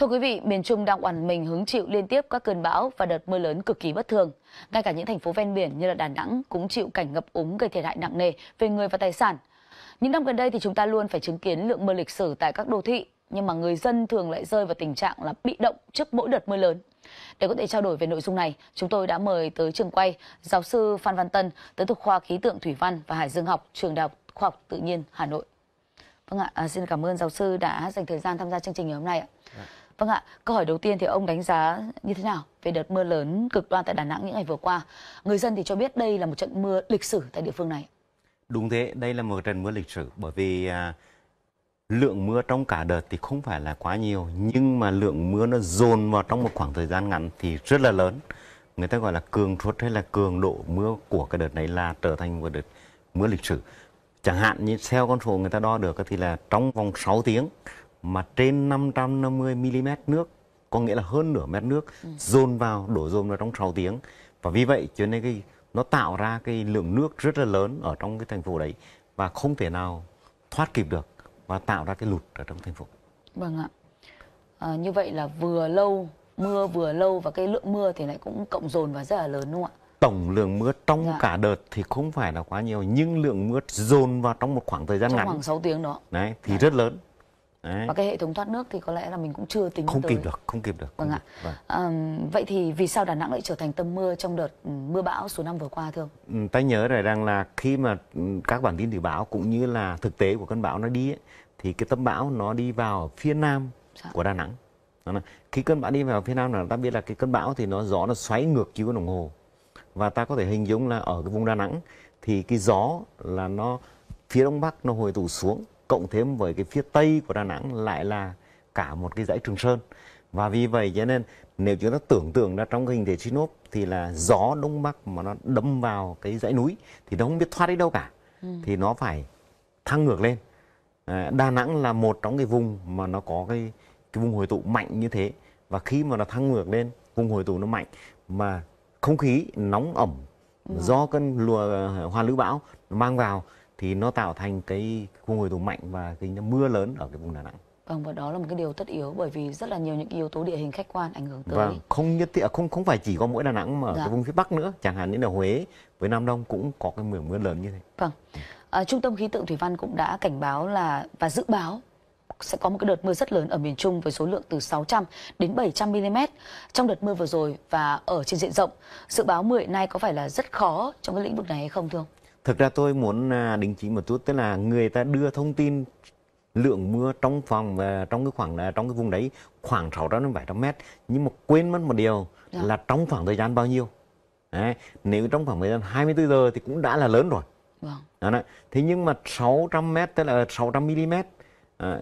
Thưa quý vị, miền Trung đang oằn mình hứng chịu liên tiếp các cơn bão và đợt mưa lớn cực kỳ bất thường. Ngay cả những thành phố ven biển như là Đà Nẵng cũng chịu cảnh ngập úng gây thiệt hại nặng nề về người và tài sản. Những năm gần đây thì chúng ta luôn phải chứng kiến lượng mưa lịch sử tại các đô thị, nhưng mà người dân thường lại rơi vào tình trạng là bị động trước mỗi đợt mưa lớn. Để có thể trao đổi về nội dung này, chúng tôi đã mời tới trường quay giáo sư Phan Văn Tân, tới thuộc khoa khí tượng thủy văn và hải dương học, trường Đại học Khoa học Tự nhiên Hà Nội. Vâng ạ, à, xin cảm ơn giáo sư đã dành thời gian tham gia chương trình ngày hôm nay ạ. Dạ. Vâng ạ, câu hỏi đầu tiên thì ông đánh giá như thế nào về đợt mưa lớn cực đoan tại Đà Nẵng những ngày vừa qua? Người dân thì cho biết đây là một trận mưa lịch sử tại địa phương này. Đúng thế, đây là một trận mưa lịch sử bởi vì à, lượng mưa trong cả đợt thì không phải là quá nhiều nhưng mà lượng mưa nó dồn vào trong một khoảng thời gian ngắn thì rất là lớn. Người ta gọi là cường suất hay là cường độ mưa của cái đợt này là trở thành một đợt mưa lịch sử. Chẳng hạn như theo con số người ta đo được thì là trong vòng 6 tiếng mà trên 550 mm nước có nghĩa là hơn nửa mét nước ừ. dồn vào đổ dồn vào trong 6 tiếng và vì vậy cho nên cái nó tạo ra cái lượng nước rất là lớn ở trong cái thành phố đấy và không thể nào thoát kịp được và tạo ra cái lụt ở trong thành phố. Vâng ạ. À, như vậy là vừa lâu mưa vừa lâu và cái lượng mưa thì lại cũng cộng dồn và rất là lớn đúng không ạ? Tổng lượng mưa trong dạ. cả đợt thì không phải là quá nhiều nhưng lượng mưa dồn vào trong một khoảng thời gian trong ngắn. Trong khoảng 6 tiếng đó. Đấy thì đấy. Dạ. rất lớn. Đấy. và cái hệ thống thoát nước thì có lẽ là mình cũng chưa tính không tới. kịp được không kịp được không vâng kịp. ạ vâng. À, vậy thì vì sao đà nẵng lại trở thành tâm mưa trong đợt ừ, mưa bão số năm vừa qua thưa ông ừ, ta nhớ rồi rằng là khi mà ừ, các bản tin dự báo cũng như là thực tế của cơn bão nó đi ấy, thì cái tâm bão nó đi vào phía nam dạ. của đà nẵng là khi cơn bão đi vào phía nam là ta biết là cái cơn bão thì nó gió nó xoáy ngược chiều đồng hồ và ta có thể hình dung là ở cái vùng đà nẵng thì cái gió là nó phía đông bắc nó hồi tụ xuống cộng thêm với cái phía tây của Đà Nẵng lại là cả một cái dãy Trường Sơn. Và vì vậy cho nên nếu chúng ta tưởng tượng ra trong cái hình thể Sinop thì là gió đông bắc mà nó đâm vào cái dãy núi thì nó không biết thoát đi đâu cả. Ừ. Thì nó phải thăng ngược lên. À, Đà Nẵng là một trong cái vùng mà nó có cái cái vùng hồi tụ mạnh như thế và khi mà nó thăng ngược lên vùng hồi tụ nó mạnh mà không khí nóng ẩm ừ. do cơn lùa ờ, hoàn lưu bão nó mang vào thì nó tạo thành cái khu hồi tụ mạnh và cái mưa lớn ở cái vùng Đà Nẵng. Vâng và đó là một cái điều tất yếu bởi vì rất là nhiều những yếu tố địa hình khách quan ảnh hưởng tới. Vâng, không nhất thiết à, không không phải chỉ có mỗi Đà Nẵng mà dạ. cái vùng phía Bắc nữa, chẳng hạn như là Huế với Nam Đông cũng có cái mưa mưa lớn như thế. Vâng. À, Trung tâm khí tượng thủy văn cũng đã cảnh báo là và dự báo sẽ có một cái đợt mưa rất lớn ở miền Trung với số lượng từ 600 đến 700 mm trong đợt mưa vừa rồi và ở trên diện rộng. Dự báo mưa hiện nay có phải là rất khó trong cái lĩnh vực này hay không thưa ông? thực ra tôi muốn à, đình chỉ một chút tức là người ta đưa thông tin lượng mưa trong phòng và trong cái khoảng à, trong cái vùng đấy khoảng 600 đến 700 mét nhưng mà quên mất một điều Được. Dạ. là trong khoảng thời gian bao nhiêu đấy, nếu trong khoảng thời gian 24 giờ thì cũng đã là lớn rồi vâng. đấy. thế nhưng mà 600 mét tức là 600 mm à,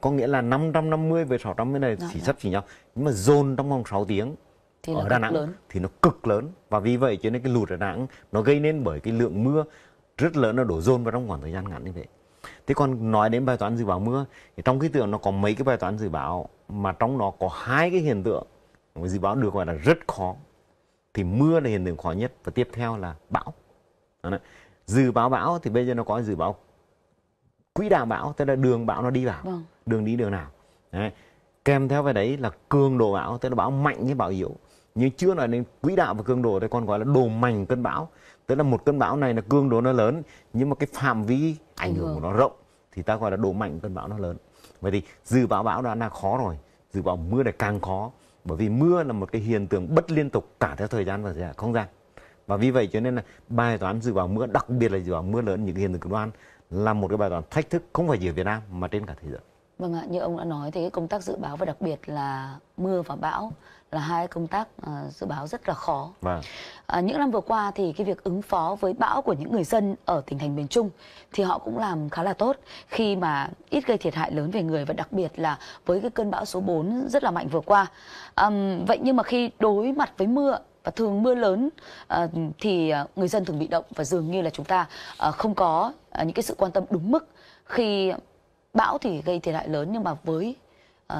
có nghĩa là 550 với 600 mét này dạ, chỉ dạ. sắp chỉ nhau nhưng mà dồn trong vòng 6 tiếng thì ở Đà Nẵng lớn. thì nó cực lớn và vì vậy cho nên cái lụt ở Đà Nẵng nó gây nên bởi cái lượng mưa rất lớn nó đổ dồn vào trong khoảng thời gian ngắn như vậy. Thế còn nói đến bài toán dự báo mưa thì trong khí tượng nó có mấy cái bài toán dự báo mà trong nó có hai cái hiện tượng dự báo được gọi là rất khó. Thì mưa là hiện tượng khó nhất và tiếp theo là bão. Dự báo bão thì bây giờ nó có dự báo quỹ đạo bão tức là đường bão nó đi vào, vâng. đường đi đường nào. Đấy. Kèm theo về đấy là cường độ bão tức là bão mạnh với bão yếu nhưng chưa nói đến quỹ đạo và cường độ thì còn gọi là đồ mạnh cơn bão tức là một cơn bão này là cường độ nó lớn nhưng mà cái phạm vi ảnh hưởng của nó rộng thì ta gọi là đồ mạnh cơn bão nó lớn vậy thì dự báo bão đã là khó rồi dự báo mưa lại càng khó bởi vì mưa là một cái hiện tượng bất liên tục cả theo thời gian và không gian và vì vậy cho nên là bài toán dự báo mưa đặc biệt là dự báo mưa lớn những hiện tượng cực đoan là một cái bài toán thách thức không phải chỉ ở Việt Nam mà trên cả thế giới Vâng ạ, như ông đã nói thì công tác dự báo và đặc biệt là mưa và bão là hai công tác uh, dự báo rất là khó. Vâng. À, những năm vừa qua thì cái việc ứng phó với bão của những người dân ở tỉnh thành miền Trung thì họ cũng làm khá là tốt khi mà ít gây thiệt hại lớn về người và đặc biệt là với cái cơn bão số 4 rất là mạnh vừa qua. À, vậy nhưng mà khi đối mặt với mưa và thường mưa lớn uh, thì ờ, người dân thường bị động và dường như là chúng ta uh, không có uh, những cái sự quan tâm đúng mức khi bão thì gây thiệt hại lớn nhưng mà với uh,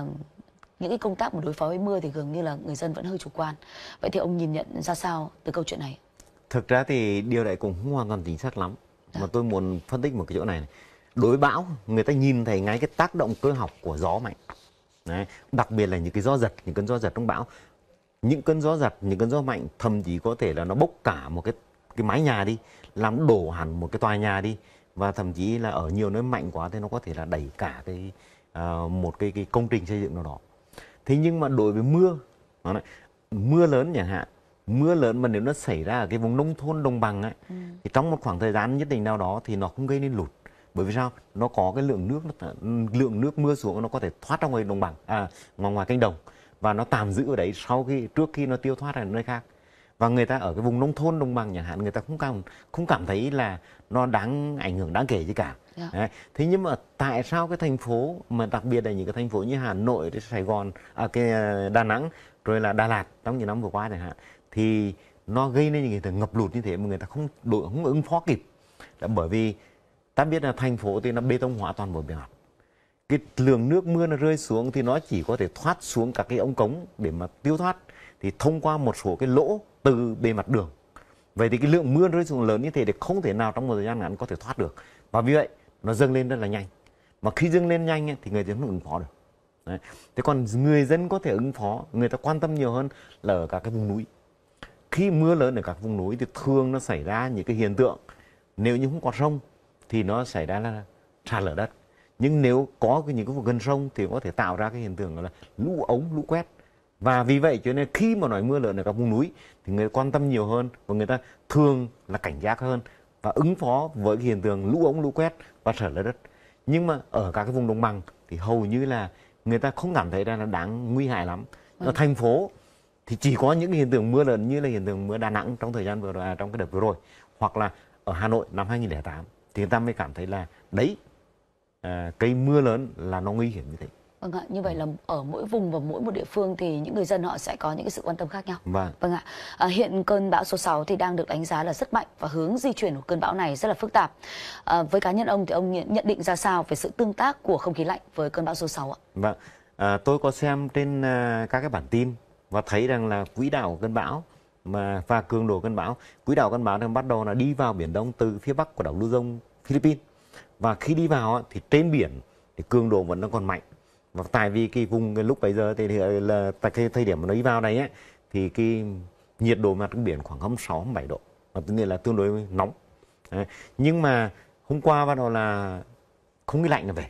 những cái công tác mà đối phó với mưa thì gần như là người dân vẫn hơi chủ quan. Vậy thì ông nhìn nhận ra sao từ câu chuyện này? Thực ra thì điều này cũng không hoàn toàn chính xác lắm. Dạ. Mà tôi muốn phân tích một cái chỗ này. này. Đối bão, người ta nhìn thấy ngay cái tác động cơ học của gió mạnh. Đấy. Đặc biệt là những cái gió giật, những cơn gió giật trong bão. Những cơn gió giật, những cơn gió mạnh thậm chí có thể là nó bốc cả một cái cái mái nhà đi, làm đổ hẳn một cái tòa nhà đi và thậm chí là ở nhiều nơi mạnh quá thì nó có thể là đẩy cả cái uh, một cái cái công trình xây dựng nào đó thế nhưng mà đối với mưa nói, mưa lớn chẳng hạn mưa lớn mà nếu nó xảy ra ở cái vùng nông thôn đồng bằng ấy, ừ. thì trong một khoảng thời gian nhất định nào đó thì nó không gây nên lụt bởi vì sao nó có cái lượng nước lượng nước mưa xuống nó có thể thoát ra ngoài đồng bằng à ngoài ngoài cánh đồng và nó tạm giữ ở đấy sau khi trước khi nó tiêu thoát ra nơi khác và người ta ở cái vùng nông thôn đồng bằng chẳng hạn người ta không cảm không cảm thấy là nó đáng ảnh hưởng đáng kể gì cả dạ. yeah. thế nhưng mà tại sao cái thành phố mà đặc biệt là những cái thành phố như Hà Nội, Sài Gòn, à, cái à, Đà Nẵng rồi là Đà Lạt trong những năm vừa qua chẳng hạn thì nó gây nên những cái ngập lụt như thế mà người ta không đội không ứng phó kịp là bởi vì ta biết là thành phố thì nó bê tông hóa toàn bộ bề mặt cái lượng nước mưa nó rơi xuống thì nó chỉ có thể thoát xuống các cái ống cống để mà tiêu thoát thì thông qua một số cái lỗ từ bề mặt đường vậy thì cái lượng mưa rơi xuống lớn như thế thì không thể nào trong một thời gian ngắn có thể thoát được và vì vậy nó dâng lên rất là nhanh mà khi dâng lên nhanh thì người dân không ứng phó được Đấy. thế còn người dân có thể ứng phó người ta quan tâm nhiều hơn là ở các cái vùng núi khi mưa lớn ở các vùng núi thì thường nó xảy ra những cái hiện tượng nếu như không có sông thì nó xảy ra là sạt lở đất nhưng nếu có những cái vùng gần sông thì có thể tạo ra cái hiện tượng là lũ ống lũ quét và vì vậy cho nên khi mà nói mưa lớn ở các vùng núi thì người quan tâm nhiều hơn và người ta thường là cảnh giác hơn và ứng phó với hiện tượng lũ ống lũ quét và sạt lở đất nhưng mà ở các cái vùng đồng bằng thì hầu như là người ta không cảm thấy ra là đáng nguy hại lắm ừ. ở thành phố thì chỉ có những hiện tượng mưa lớn như là hiện tượng mưa Đà Nẵng trong thời gian vừa rồi à, trong cái đợt vừa rồi hoặc là ở Hà Nội năm 2008 thì người ta mới cảm thấy là đấy à, cây mưa lớn là nó nguy hiểm như thế Vâng ạ, như vậy là ở mỗi vùng và mỗi một địa phương thì những người dân họ sẽ có những cái sự quan tâm khác nhau. Vâng. Vâng ạ. À, hiện cơn bão số 6 thì đang được đánh giá là rất mạnh và hướng di chuyển của cơn bão này rất là phức tạp. À, với cá nhân ông thì ông nhận định ra sao về sự tương tác của không khí lạnh với cơn bão số 6 ạ? Vâng. À, tôi có xem trên à, các cái bản tin và thấy rằng là quỹ đạo của cơn bão mà và cường độ cơn bão, quỹ đạo cơn bão đang bắt đầu là đi vào biển Đông từ phía bắc của đảo Luzon, Philippines. Và khi đi vào thì trên biển thì cường độ vẫn đang còn mạnh và tại vì cái vùng cái lúc bây giờ thì là tại cái thời điểm mà nó đi vào này ấy, thì cái nhiệt độ mặt biển khoảng 26 bảy độ và tức là tương đối nóng Đấy. nhưng mà hôm qua bắt đầu là không khí lạnh là về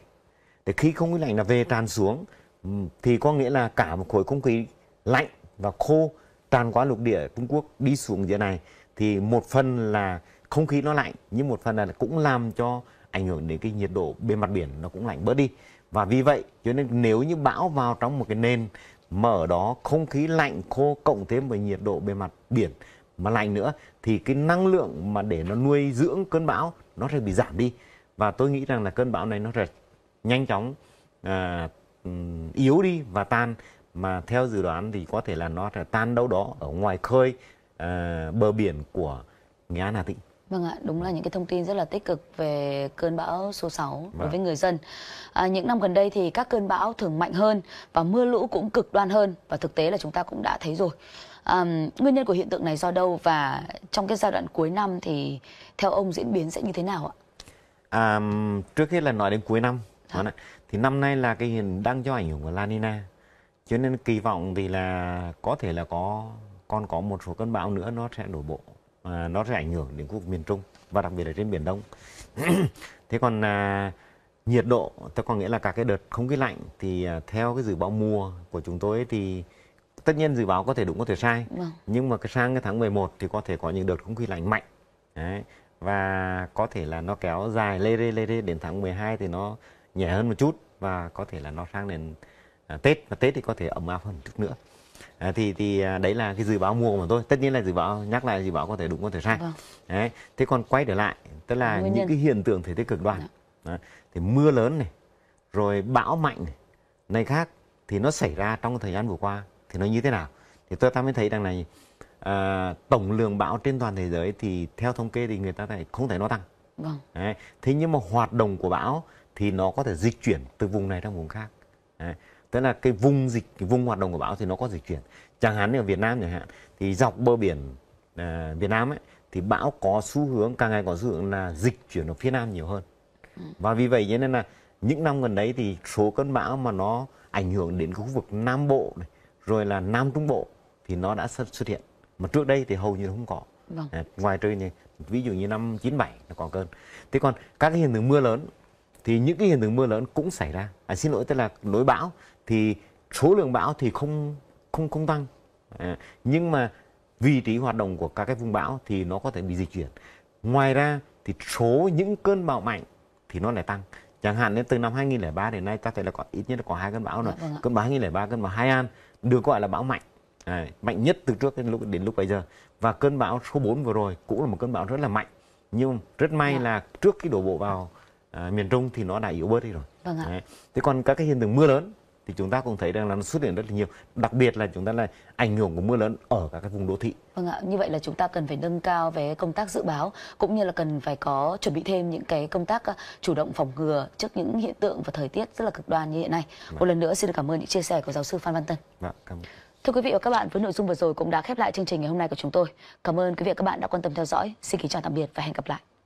để khi không khí lạnh là về tràn xuống thì có nghĩa là cả một khối không khí lạnh và khô tràn qua lục địa Trung Quốc đi xuống dưới này thì một phần là không khí nó lạnh nhưng một phần là cũng làm cho ảnh hưởng đến cái nhiệt độ bề mặt biển nó cũng lạnh bớt đi và vì vậy cho nên nếu như bão vào trong một cái nền mở đó không khí lạnh khô cộng thêm với nhiệt độ bề mặt biển mà lạnh nữa thì cái năng lượng mà để nó nuôi dưỡng cơn bão nó sẽ bị giảm đi và tôi nghĩ rằng là cơn bão này nó sẽ nhanh chóng à, yếu đi và tan mà theo dự đoán thì có thể là nó sẽ tan đâu đó ở ngoài khơi à, bờ biển của Nghệ An Hà Tĩnh. Vâng ạ, đúng là những cái thông tin rất là tích cực về cơn bão số 6 vâng. đối với người dân. À, những năm gần đây thì các cơn bão thường mạnh hơn và mưa lũ cũng cực đoan hơn và thực tế là chúng ta cũng đã thấy rồi. À, nguyên nhân của hiện tượng này do đâu và trong cái giai đoạn cuối năm thì theo ông diễn biến sẽ như thế nào ạ? À, trước hết là nói đến cuối năm, à. thì năm nay là cái hiện đang do ảnh hưởng của La Nina, cho nên kỳ vọng thì là có thể là có còn có một số cơn bão nữa nó sẽ đổ bộ À, nó sẽ ảnh hưởng đến khu vực miền Trung và đặc biệt là trên biển Đông. thế còn à, nhiệt độ, theo có nghĩa là các cái đợt không khí lạnh thì à, theo cái dự báo mùa của chúng tôi thì tất nhiên dự báo có thể đúng có thể sai vâng. nhưng mà cái sang cái tháng 11 thì có thể có những đợt không khí lạnh mạnh Đấy. và có thể là nó kéo dài lê rê lê rê đến tháng 12 thì nó nhẹ hơn một chút và có thể là nó sang đến à, Tết và Tết thì có thể ấm áp hơn chút nữa à, thì thì à, đấy là cái dự báo mua của tôi tất nhiên là dự báo nhắc lại dự báo có thể đúng có thể sai vâng. đấy. thế còn quay trở lại tức là những cái hiện tượng thời tiết cực đoan dạ. thì mưa lớn này rồi bão mạnh này, này khác thì nó xảy ra trong thời gian vừa qua thì nó như thế nào thì tôi ta mới thấy rằng này à, tổng lượng bão trên toàn thế giới thì theo thống kê thì người ta thấy không thể nó tăng vâng. đấy. thế nhưng mà hoạt động của bão thì nó có thể dịch chuyển từ vùng này sang vùng khác đấy tức là cái vùng dịch cái vùng hoạt động của bão thì nó có dịch chuyển chẳng hạn như ở Việt Nam chẳng hạn thì dọc bờ biển à, Việt Nam ấy thì bão có xu hướng càng ngày có xu hướng là dịch chuyển ở phía nam nhiều hơn và vì vậy cho nên là những năm gần đấy thì số cơn bão mà nó ảnh hưởng đến khu vực Nam Bộ này, rồi là Nam Trung Bộ thì nó đã xuất hiện mà trước đây thì hầu như không có vâng. à, ngoài trời như ví dụ như năm 97 nó có cơn thế còn các cái hiện tượng mưa lớn thì những cái hiện tượng mưa lớn cũng xảy ra à, xin lỗi tức là nối bão thì số lượng bão thì không không không tăng à, nhưng mà vị trí hoạt động của các cái vùng bão thì nó có thể bị di chuyển ngoài ra thì số những cơn bão mạnh thì nó lại tăng chẳng hạn đến từ năm 2003 đến nay ta thấy là có ít nhất là có hai cơn bão rồi cơn bão 2003 cơn bão Hai An được gọi là bão mạnh à, mạnh nhất từ trước đến lúc đến lúc bây giờ và cơn bão số 4 vừa rồi cũng là một cơn bão rất là mạnh nhưng rất may dạ. là trước khi đổ bộ vào à, miền Trung thì nó đã yếu bớt đi rồi vâng ạ. thế còn các cái hiện tượng mưa lớn thì chúng ta cũng thấy rằng là nó xuất hiện rất là nhiều đặc biệt là chúng ta là ảnh hưởng của mưa lớn ở các cái vùng đô thị vâng ạ như vậy là chúng ta cần phải nâng cao về công tác dự báo cũng như là cần phải có chuẩn bị thêm những cái công tác ờ, chủ động phòng ngừa trước những hiện tượng và thời tiết rất là cực đoan như hiện nay vâng. một lần nữa xin được cảm ơn những chia sẻ của giáo sư phan văn tân vâng, cảm ơn. Thưa quý vị và các bạn, với nội dung vừa rồi cũng đã khép lại chương trình ngày hôm nay của chúng tôi. Cảm ơn quý vị và các bạn đã quan tâm theo dõi. Xin kính chào tạm biệt và hẹn gặp lại.